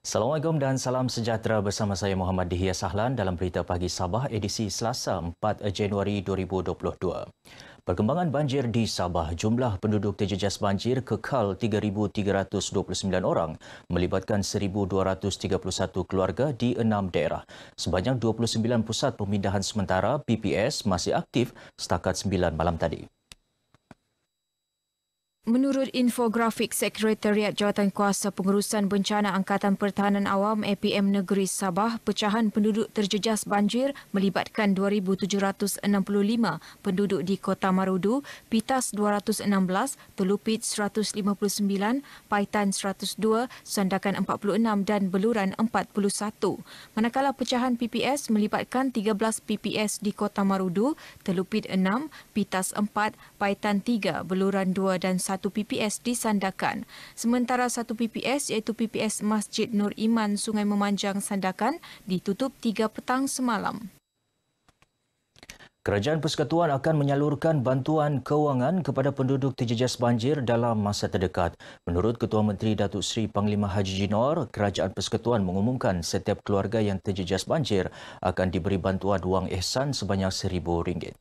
Assalamualaikum dan salam sejahtera bersama saya Muhammad Dihya Sahlan dalam Berita Pagi Sabah edisi Selasa 4 Januari 2022. Perkembangan banjir di Sabah, jumlah penduduk terjejas banjir kekal 3,329 orang melibatkan 1,231 keluarga di enam daerah. Sebanyak 29 pusat pemindahan sementara PPS masih aktif setakat 9 malam tadi. Menurut infografik Sekretariat Jawatan Kuasa Pengurusan Bencana Angkatan Pertahanan Awam APM Negeri Sabah, pecahan penduduk terjejas banjir melibatkan 2,765 penduduk di Kota Marudu, Pitas 216, Telupit 159, Paitan 102, Sandakan 46 dan Beluran 41. Manakala pecahan PPS melibatkan 13 PPS di Kota Marudu, Telupit 6, Pitas 4, Paitan 3, Beluran 2 dan 1 satu PPS disandakan. Sementara satu PPS iaitu PPS Masjid Nur Iman Sungai Memanjang Sandakan ditutup tiga petang semalam. Kerajaan Persekutuan akan menyalurkan bantuan kewangan kepada penduduk terjejas banjir dalam masa terdekat. Menurut Ketua Menteri Datuk Seri Panglima Haji Jinor, Kerajaan Persekutuan mengumumkan setiap keluarga yang terjejas banjir akan diberi bantuan wang ihsan sebanyak RM1,000.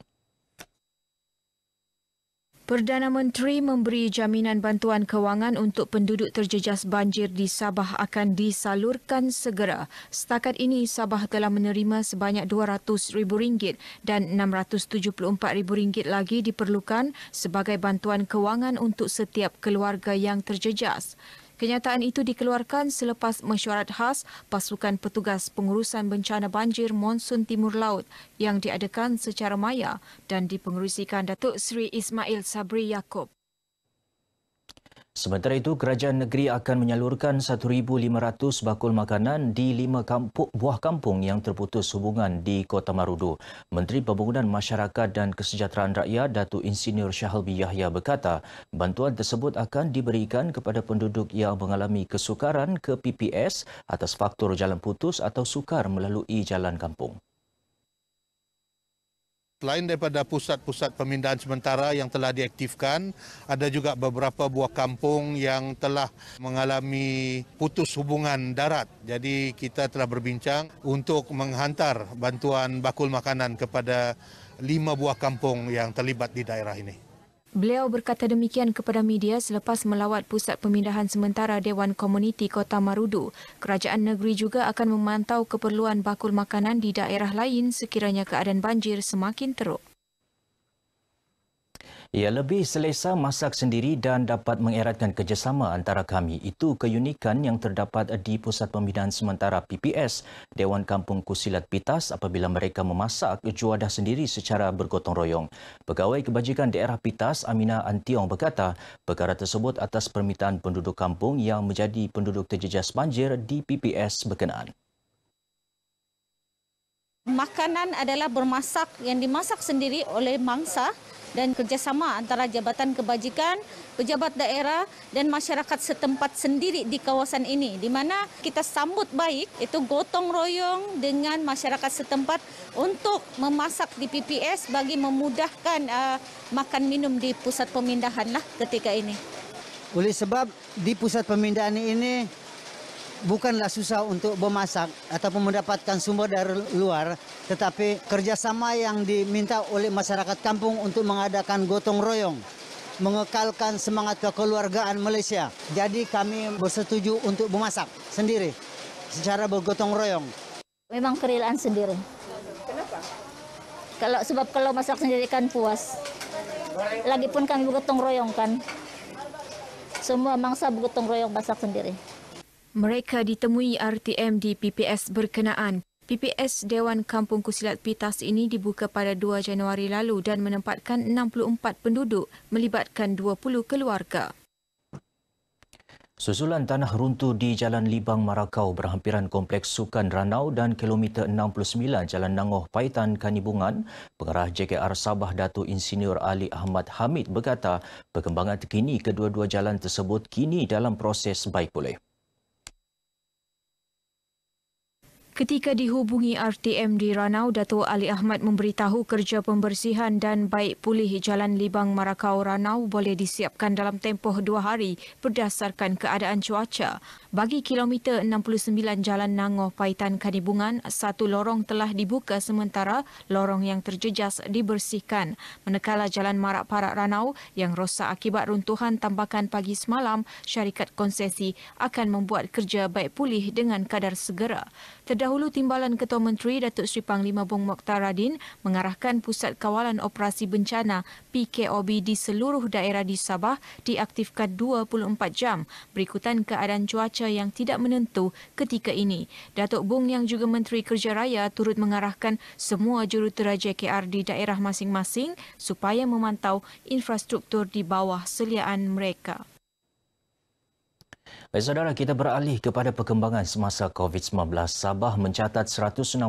Perdana Menteri memberi jaminan bantuan kewangan untuk penduduk terjejas banjir di Sabah akan disalurkan segera. Setakat ini Sabah telah menerima sebanyak RM200,000 dan RM674,000 lagi diperlukan sebagai bantuan kewangan untuk setiap keluarga yang terjejas. Kenyataan itu dikeluarkan selepas mesyuarat khas pasukan petugas pengurusan bencana banjir monsun timur laut yang diadakan secara maya dan dipengerusikan Datuk Seri Ismail Sabri Yaakob. Sementara itu, kerajaan negeri akan menyalurkan 1,500 bakul makanan di lima kampung, buah kampung yang terputus hubungan di Kota Marudu. Menteri Pembangunan Masyarakat dan Kesejahteraan Rakyat, Datuk Insinyur Syahalbi Yahya berkata, bantuan tersebut akan diberikan kepada penduduk yang mengalami kesukaran ke PPS atas faktor jalan putus atau sukar melalui jalan kampung. Selain daripada pusat-pusat pemindahan sementara yang telah diaktifkan, ada juga beberapa buah kampung yang telah mengalami putus hubungan darat. Jadi kita telah berbincang untuk menghantar bantuan bakul makanan kepada lima buah kampung yang terlibat di daerah ini. Beliau berkata demikian kepada media selepas melawat pusat pemindahan sementara Dewan Komuniti Kota Marudu. Kerajaan negeri juga akan memantau keperluan bakul makanan di daerah lain sekiranya keadaan banjir semakin teruk. Ia lebih selesa masak sendiri dan dapat mengeratkan kerjasama antara kami. Itu keunikan yang terdapat di Pusat Pembinaan Sementara PPS, Dewan Kampung Kusilat Pitas apabila mereka memasak juadah sendiri secara bergotong royong. Pegawai Kebajikan Daerah Pitas, Amina Antiong berkata, perkara tersebut atas permintaan penduduk kampung yang menjadi penduduk terjejas banjir di PPS berkenaan. Makanan adalah bermasak yang dimasak sendiri oleh mangsa dan kerjasama antara Jabatan Kebajikan, pejabat daerah dan masyarakat setempat sendiri di kawasan ini di mana kita sambut baik itu gotong royong dengan masyarakat setempat untuk memasak di PPS bagi memudahkan uh, makan minum di pusat pemindahan lah ketika ini. Oleh sebab di pusat pemindahan ini bukanlah susah untuk memasak ataupun mendapatkan sumber dari luar, tetapi kerjasama yang diminta oleh masyarakat kampung untuk mengadakan gotong royong, mengekalkan semangat kekeluargaan Malaysia. Jadi kami bersetuju untuk memasak sendiri secara bergotong royong. Memang kerelaan sendiri. Kenapa? Kalau sebab kalau masak sendiri kan puas. Lagipun kami bergotong royong kan. Semua mangsa bergotong royong masak sendiri. Mereka ditemui RTM di PPS berkenaan. PPS Dewan Kampung Kusilat Pitas ini dibuka pada 2 Januari lalu dan menempatkan 64 penduduk melibatkan 20 keluarga. Susulan tanah runtuh di Jalan Libang Marakau berhampiran Kompleks Sukan Ranau dan kilometer 69 Jalan Nangoh Paitan Kanibungan, pengarah JKR Sabah Datuk Insinyur Ali Ahmad Hamid berkata perkembangan terkini kedua-dua jalan tersebut kini dalam proses baik boleh. Ketika dihubungi RTM di Ranau, Datuk Ali Ahmad memberitahu kerja pembersihan dan baik pulih Jalan Libang Marakau Ranau boleh disiapkan dalam tempoh dua hari berdasarkan keadaan cuaca. Bagi kilometer 69 Jalan Nangoh Paitan Kanibungan, satu lorong telah dibuka sementara lorong yang terjejas dibersihkan. Menekala Jalan Marak Parak Ranau yang rosak akibat runtuhan tambakan pagi semalam, syarikat konsesi akan membuat kerja baik pulih dengan kadar segera. Terdapat dahulu Timbalan Ketua Menteri Datuk Seri Panglima Bong Mokhtar Radin mengarahkan Pusat Kawalan Operasi Bencana PKOB di seluruh daerah di Sabah diaktifkan 24 jam berikutan keadaan cuaca yang tidak menentu ketika ini. Datuk Bong yang juga Menteri Kerja Raya turut mengarahkan semua jurutera JKR di daerah masing-masing supaya memantau infrastruktur di bawah seliaan mereka. Baik saudara, kita beralih kepada perkembangan semasa COVID-19. Sabah mencatat 161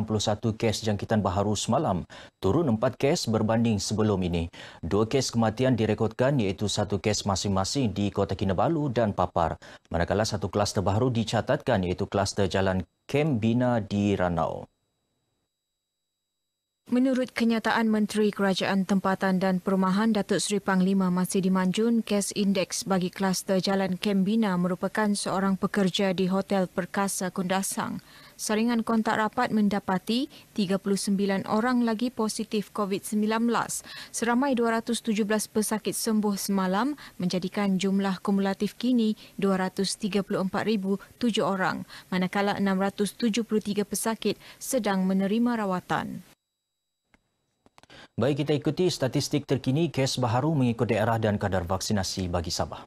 kes jangkitan baharu semalam, turun 4 kes berbanding sebelum ini. Dua kes kematian direkodkan iaitu satu kes masing-masing di Kota Kinabalu dan Papar. Manakala satu kluster baharu dicatatkan iaitu kluster Jalan Kem Bina di Ranau. Menurut kenyataan Menteri Kerajaan Tempatan dan Perumahan Datuk Seri Panglima Masih Dimanjun, kes indeks bagi kluster Jalan Kembina merupakan seorang pekerja di Hotel Perkasa Kundasang. Saringan kontak rapat mendapati 39 orang lagi positif COVID-19. Seramai 217 pesakit sembuh semalam menjadikan jumlah kumulatif kini 234,007 orang, manakala 673 pesakit sedang menerima rawatan. Baik kita ikuti statistik terkini kes baharu mengikut daerah dan kadar vaksinasi bagi Sabah.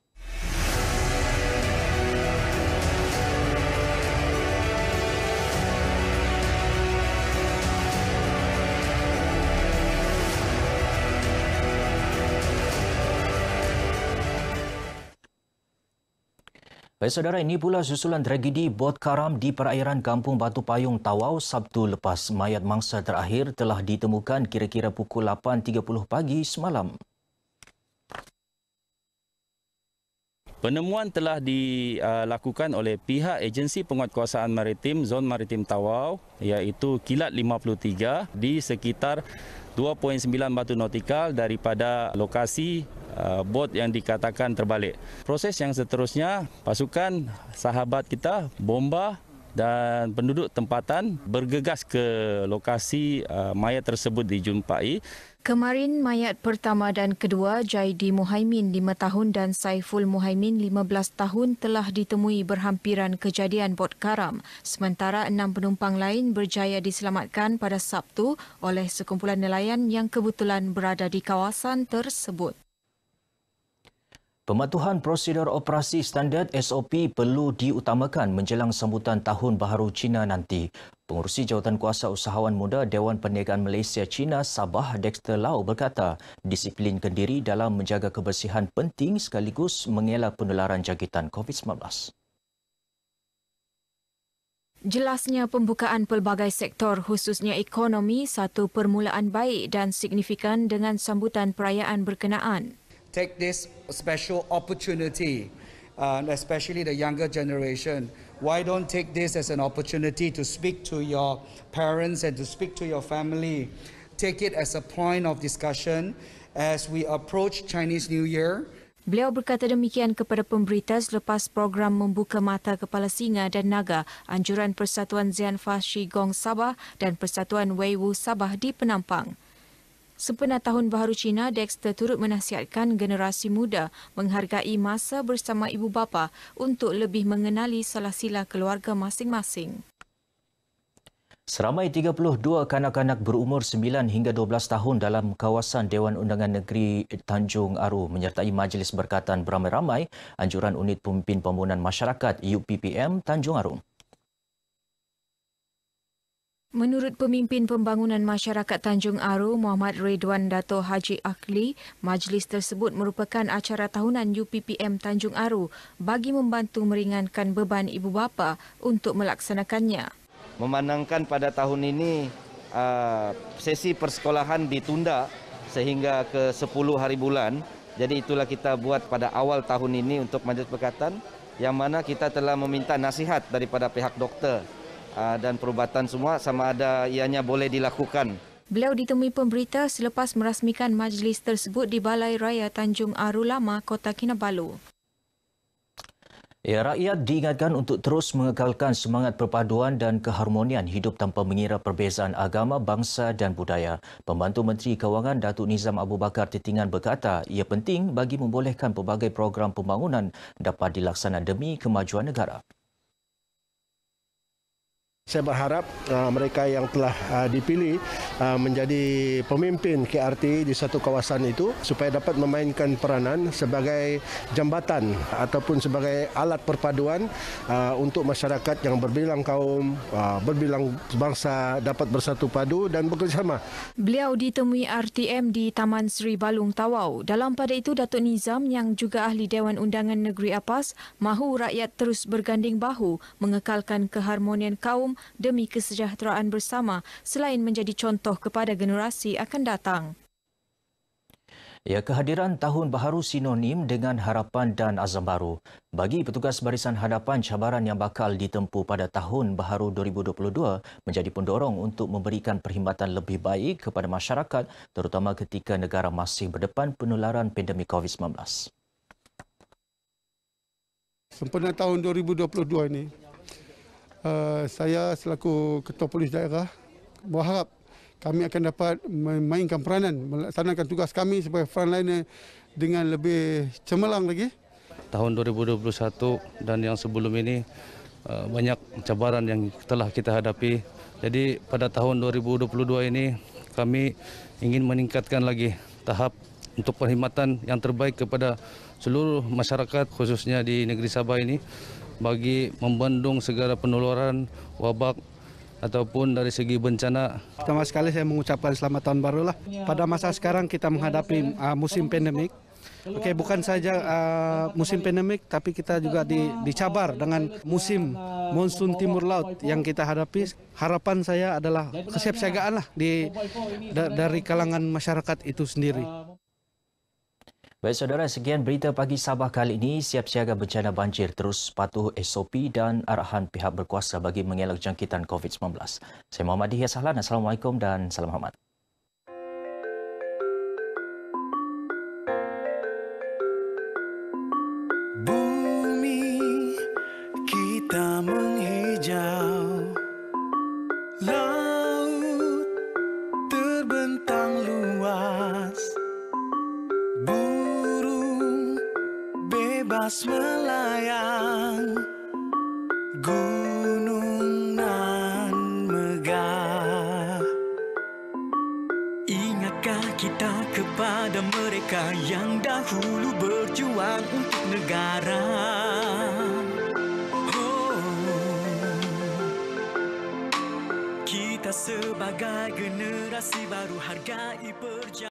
Baik saudara, ini pula susulan tragedi bot karam di perairan kampung Batu Payung Tawau Sabtu lepas. Mayat mangsa terakhir telah ditemukan kira-kira pukul 8.30 pagi semalam. Penemuan telah dilakukan oleh pihak agensi penguatkuasaan maritim Zon Maritim Tawau iaitu Kilat 53 di sekitar 2.9 batu nautikal daripada lokasi Uh, bot yang dikatakan terbalik. Proses yang seterusnya, pasukan sahabat kita bomba dan penduduk tempatan bergegas ke lokasi uh, mayat tersebut dijumpai. Kemarin mayat pertama dan kedua Jaidi Muhaimin 5 tahun dan Saiful Muhaimin 15 tahun telah ditemui berhampiran kejadian bot karam. Sementara enam penumpang lain berjaya diselamatkan pada Sabtu oleh sekumpulan nelayan yang kebetulan berada di kawasan tersebut. Pematuhan prosedur operasi standard SOP perlu diutamakan menjelang sambutan Tahun Baharu Cina nanti. Pengurusi Jawatan Kuasa Usahawan Muda Dewan Perniagaan Malaysia Cina Sabah Dexter Lau berkata, disiplin kendiri dalam menjaga kebersihan penting sekaligus mengelak penularan jangkitan COVID-19. Jelasnya pembukaan pelbagai sektor khususnya ekonomi satu permulaan baik dan signifikan dengan sambutan perayaan berkenaan take this special opportunity, uh, especially the younger generation. Why don't take this as an opportunity to speak to your parents and to speak to your family? Take it as a point of discussion as we approach Chinese New Year. Beliau berkata demikian kepada pemberita selepas program membuka mata kepala singa dan naga Anjuran Persatuan Zian Fa Shi Gong Sabah dan Persatuan Wei Wu Sabah di Penampang. Sempena Tahun Baharu Cina, Dexter turut menasihatkan generasi muda menghargai masa bersama ibu bapa untuk lebih mengenali salah sila keluarga masing-masing. Seramai 32 kanak-kanak berumur 9 hingga 12 tahun dalam kawasan Dewan Undangan Negeri Tanjung Aru menyertai Majlis Berkatan beramai-ramai anjuran Unit Pemimpin Pembangunan Masyarakat UPPM Tanjung Aru. Menurut pemimpin pembangunan masyarakat Tanjung Aru, Muhammad Ridwan Dato' Haji Akli, majlis tersebut merupakan acara tahunan UPPM Tanjung Aru bagi membantu meringankan beban ibu bapa untuk melaksanakannya. Memandangkan pada tahun ini ah, sesi persekolahan ditunda sehingga ke 10 hari bulan, jadi itulah kita buat pada awal tahun ini untuk majlis perkataan yang mana kita telah meminta nasihat daripada pihak doktor Ah, dan perubatan semua sama ada ianya boleh dilakukan. Beliau ditemui pemberita selepas merasmikan majlis tersebut di Balai Raya Tanjung Arulama, Kota Kinabalu. Ya, rakyat diingatkan untuk terus mengekalkan semangat perpaduan dan keharmonian hidup tanpa mengira perbezaan agama, bangsa dan budaya. Pembantu Menteri Kewangan Datuk Nizam Abu Bakar Titingan berkata, ia penting bagi membolehkan pelbagai program pembangunan dapat dilaksanakan demi kemajuan negara. Saya berharap uh, mereka yang telah uh, dipilih uh, menjadi pemimpin KRT di satu kawasan itu supaya dapat memainkan peranan sebagai jambatan ataupun sebagai alat perpaduan uh, untuk masyarakat yang berbilang kaum, uh, berbilang bangsa dapat bersatu padu dan bekerjasama. Beliau ditemui RTM di Taman Seri Balung Tawau. Dalam pada itu, Datuk Nizam yang juga ahli Dewan Undangan Negeri APAS mahu rakyat terus berganding bahu mengekalkan keharmonian kaum demi kesejahteraan bersama selain menjadi contoh kepada generasi akan datang. Ya, kehadiran tahun baharu sinonim dengan harapan dan azam baru. Bagi petugas barisan hadapan cabaran yang bakal ditempu pada tahun baharu 2022 menjadi pendorong untuk memberikan perkhidmatan lebih baik kepada masyarakat terutama ketika negara masih berdepan penularan pandemik COVID-19. Sempena tahun 2022 ini, Eh, saya selaku Ketua Polis Daerah berharap kami akan dapat memainkan peranan, melaksanakan tugas kami sebagai frontliner dengan lebih cemerlang lagi. Tahun 2021 dan yang sebelum ini eh, banyak cabaran yang telah kita hadapi. Jadi pada tahun 2022 ini kami ingin meningkatkan lagi tahap untuk perkhidmatan yang terbaik kepada seluruh masyarakat khususnya di negeri Sabah ini bagi membendung segala penularan wabak ataupun dari segi bencana. Pertama sekali saya mengucapkan selamat tahun baru lah. Pada masa sekarang kita menghadapi uh, musim pandemik. Oke, bukan saja uh, musim pandemik, tapi kita juga di, dicabar dengan musim monsun timur laut yang kita hadapi. Harapan saya adalah kesiapsiagaan lah di da, dari kalangan masyarakat itu sendiri. Baik saudara, sekian berita pagi Sabah kali ini. Siap siaga bencana banjir terus patuh SOP dan arahan pihak berkuasa bagi mengelak jangkitan COVID-19. Saya Muhammad Dihya Sahlan. Assalamualaikum dan salam hormat. dahulu berjuang untuk negara oh. Kita sebagai generasi baru hargai perjalanan